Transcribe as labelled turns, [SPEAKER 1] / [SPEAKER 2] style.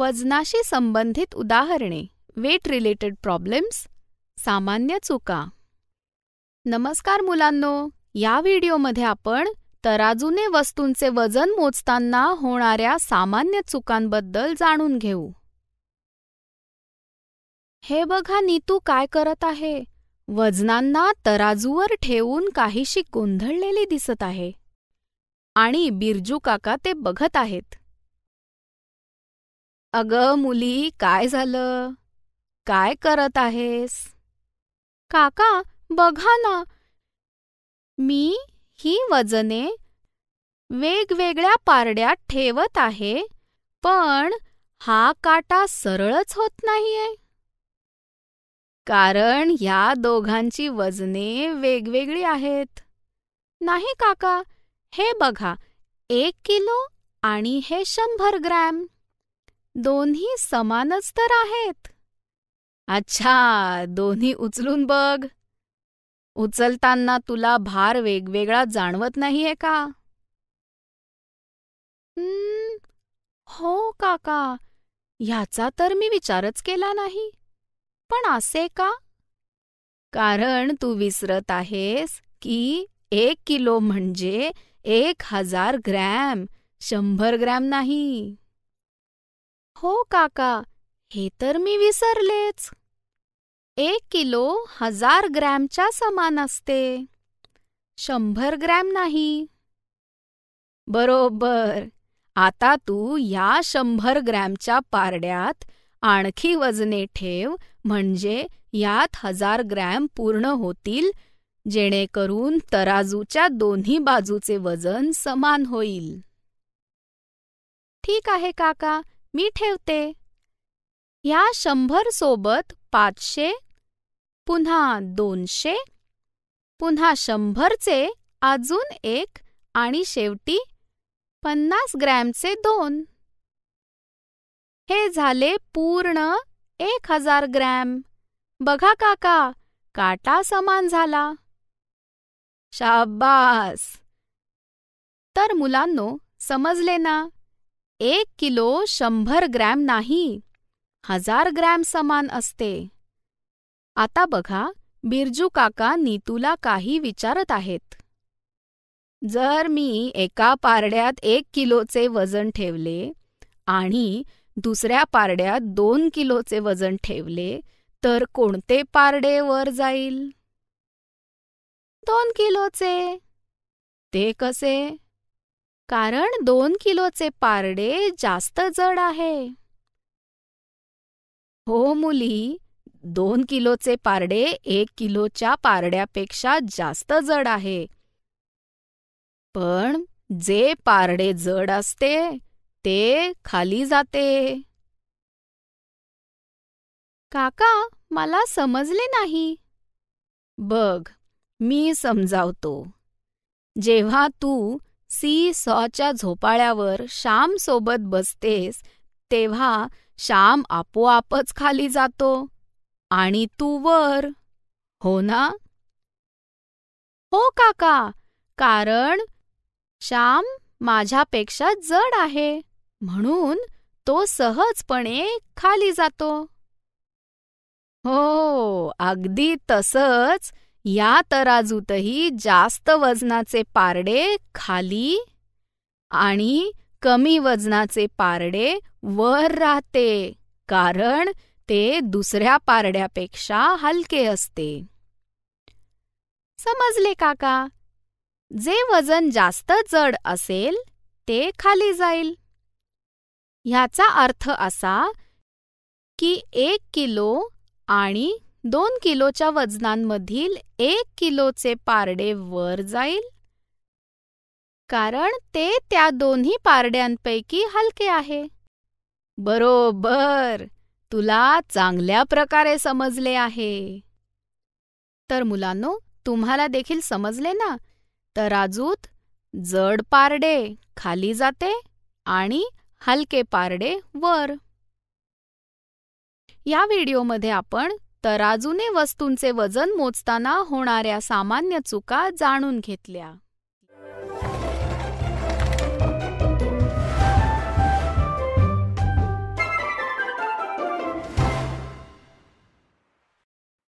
[SPEAKER 1] वजनाशी संबंधित उदाहरणे weight related problems सामान्य चुका नमस्कार मुलांनो या व्हिडिओमध्ये आपण तराजूने वस्तूंचे वजन मोजताना होणाऱ्या सामान्य चुकांबद्दल जाणून घेऊ हे बघा नीतू काय करत आहे वजनांना तराजूवर ठेवून काहीशी गोंधळलेली दिसत आहे आणि बिरजू काका ते बघत आहेत अगं मुली काय झालं काय करत आहेस काका बघा ना मी ही वजने वेगवेगळ्या पारड्यात ठेवत आहे पण हा काटा सरळच होत नाहीये कारण या दोघांची वजने वेगवेगळी आहेत नाही काका हे बघा एक किलो आणि हे शंभर ग्रॅम दोन्ही समानच तर आहेत अच्छा दोन्ही उचलून बघ उचलताना तुला भार वेगवेगळा जाणवत नाहीये का हो काका ह्याचा तर मी विचारच केला नाही पण असे का कारण तू विसरत आहेस की एक किलो म्हणजे एक हजार ग्रॅम शंभर ग्रॅम नाही हो काका हे तर मी विसरलेच एक किलो हजार ग्रॅमच्या समान असते शंभर ग्रॅम नाही बरोबर आता तू या शंभर ग्रॅमच्या पारड्यात आणखी वजने ठेव म्हणजे यात हजार ग्रॅम पूर्ण होतील जेणेकरून तराजूच्या दोन्ही बाजूचे वजन समान होईल ठीक आहे काका मी ठेवते ह्या शंभर सोबत पाचशे पुन्हा दोनशे पुन्हा शंभरचे अजून एक आणि शेवटी पन्नास ग्रॅमचे दोन हे झाले पूर्ण एक हजार ग्रॅम बघा काका काटा समान झाला शाबास तर मुलांनो समजले ना एक किलो शंभर ग्रॅम नाही हजार ग्रॅम समान असते आता बघा बिरजू काका नीतूला काही विचारत आहेत जर मी एका पारड्यात एक किलोचे वजन ठेवले आणि दुसऱ्या पारड्यात दोन किलोचे वजन ठेवले तर कोणते पारडे वर जाईल दोन किलोचे ते कसे कारण दोन किलोचे पारडे जास्त जड आहे हो मुली दोन किलोचे पारडे एक किलोच्या पारड्यापेक्षा जास्त जड आहे पण जे पारडे जड असते ते खाली जाते काका मला समजले नाही बघ मी समजावतो जेव्हा तू सी सॉच्या झोपाळ्यावर श्यामसोबत बसतेस तेव्हा श्याम आपोआपच खाली जातो आणि तू वर हो ना हो काका कारण श्याम माझ्यापेक्षा जड आहे म्हणून तो सहजपणे खाली जातो हो अगदी तसंच या तराजूतही जास्त वजनाचे पारडे खाली आणि कमी वजनाचे पारडे वर राहते कारण ते दुसऱ्या पारड्यापेक्षा हलके असते समजले काका जे वजन जास्त जड असेल ते खाली जाईल ह्याचा अर्थ असा की एक किलो आणि दोन किलोच्या वजनांमधील एक किलोचे पारडे वर जाईल कारण ते त्या दोन्ही पारड्यांपैकी हलके आहे बरोबर तुला चांगल्या प्रकारे समजले आहे तर मुलांनो तुम्हाला देखील समजले ना तर आजूत जड पारडे खाली जाते आणि हलके पारडे वर या व्हिडिओमध्ये आपण तराजूने वस्तूंचे वजन मोजताना होणाऱ्या सामान्य चुका जाणून घेतल्या